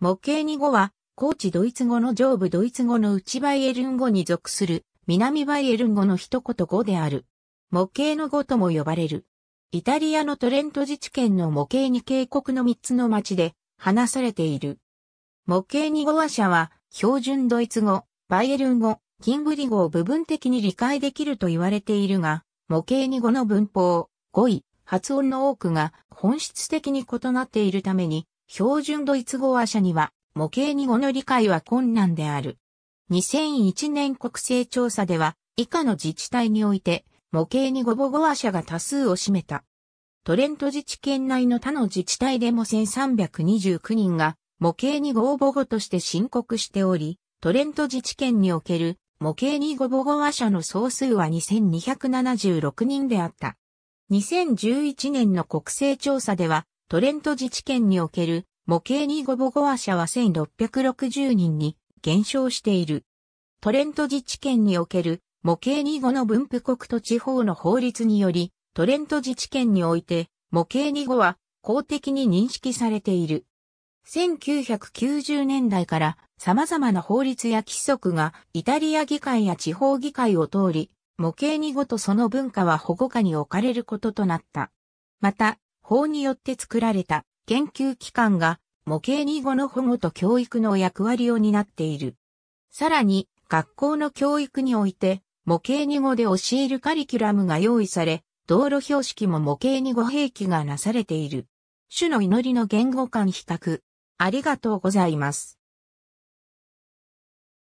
模型に語は、高知ドイツ語の上部ドイツ語の内バイエルン語に属する、南バイエルン語の一言語である。模型の語とも呼ばれる。イタリアのトレント自治県の模型に渓谷の3つの町で話されている。模型に語話者は標準ドイツ語、バイエルン語、キングリ語を部分的に理解できると言われているが、模型に語の文法、語彙、発音の多くが本質的に異なっているために標準ドイツ語話者には模型に語の理解は困難である。2001年国勢調査では以下の自治体において模型に語母語話者が多数を占めた。トレント自治圏内の他の自治体でも1329人が模型に語母語として申告しており、トレント自治圏における模型に語母語話者の総数は2276人であった。2011年の国勢調査ではトレント自治県における模型二ゴボゴア社は1660人に減少している。トレント自治県における模型二ゴの分布国と地方の法律により、トレント自治県において模型二ゴは公的に認識されている。1990年代から様々な法律や規則がイタリア議会や地方議会を通り、模型にごとその文化は保護下に置かれることとなった。また、法によって作られた研究機関が模型に語の保護と教育の役割を担っている。さらに、学校の教育において、模型に語で教えるカリキュラムが用意され、道路標識も模型に語兵器がなされている。主の祈りの言語間比較。ありがとうございます。